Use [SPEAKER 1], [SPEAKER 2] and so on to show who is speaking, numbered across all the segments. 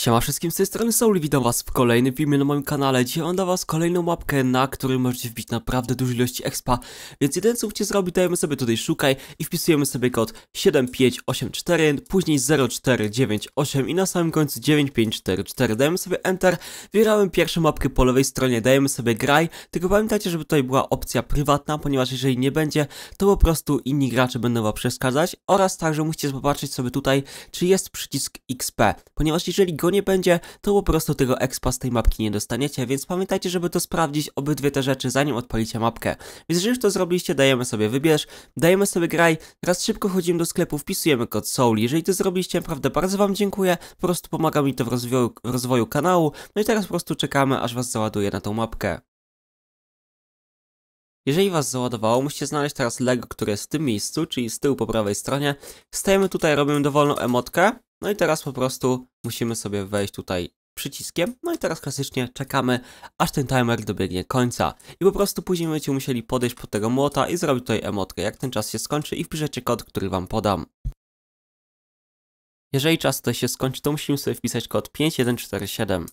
[SPEAKER 1] Siema wszystkim, z tej strony Soul witam was w kolejnym filmie na moim kanale. Dzisiaj mam dla was kolejną mapkę, na której możecie wbić naprawdę dużą ilości expa. Więc jeden co chcecie zrobić, dajemy sobie tutaj szukaj i wpisujemy sobie kod 7584, później 0498 i na samym końcu 9544. Dajemy sobie enter, wybieramy pierwszą mapkę po lewej stronie, dajemy sobie graj, tylko pamiętajcie, żeby tutaj była opcja prywatna, ponieważ jeżeli nie będzie, to po prostu inni gracze będą wam przeszkadzać oraz także musicie popatrzeć sobie tutaj, czy jest przycisk XP, ponieważ jeżeli go nie będzie, to po prostu tego expa z tej mapki nie dostaniecie, więc pamiętajcie, żeby to sprawdzić obydwie te rzeczy zanim odpalicie mapkę. Więc jeżeli już to zrobiliście, dajemy sobie wybierz, dajemy sobie graj, raz szybko chodzimy do sklepu, wpisujemy kod Soul. Jeżeli to zrobiliście, naprawdę bardzo wam dziękuję, po prostu pomaga mi to w rozwoju, rozwoju kanału, no i teraz po prostu czekamy aż was załaduje na tą mapkę. Jeżeli was załadowało, musicie znaleźć teraz Lego, które jest w tym miejscu, czyli z tyłu po prawej stronie. Stajemy tutaj, robimy dowolną emotkę, no i teraz po prostu musimy sobie wejść tutaj przyciskiem, no i teraz klasycznie czekamy, aż ten timer dobiegnie końca. I po prostu później będziecie musieli podejść pod tego młota i zrobić tutaj emotkę, jak ten czas się skończy i wpiszecie kod, który wam podam. Jeżeli czas to się skończy, to musimy sobie wpisać
[SPEAKER 2] kod 5147.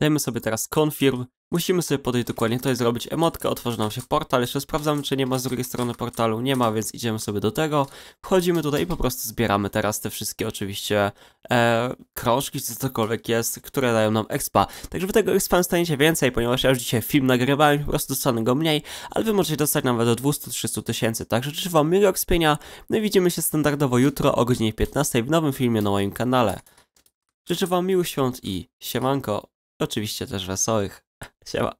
[SPEAKER 1] Dajmy sobie teraz confirm. Musimy sobie podejść dokładnie jest zrobić emotkę, otworzy nam się portal, jeszcze sprawdzamy czy nie ma z drugiej strony portalu, nie ma, więc idziemy sobie do tego, wchodzimy tutaj i po prostu zbieramy teraz te wszystkie oczywiście e, krążki czy cokolwiek jest, które dają nam expa. Także wy tego expa dostaniecie więcej, ponieważ ja już dzisiaj film nagrywałem, po prostu dostanę go mniej, ale wy możecie dostać nawet do 200-300 tysięcy, także życzę wam miłego expienia, no i widzimy się standardowo jutro o godzinie 15 w nowym filmie na moim kanale. Życzę wam miłych świąt i siemanko!
[SPEAKER 2] Oczywiście też wesołych. Siema.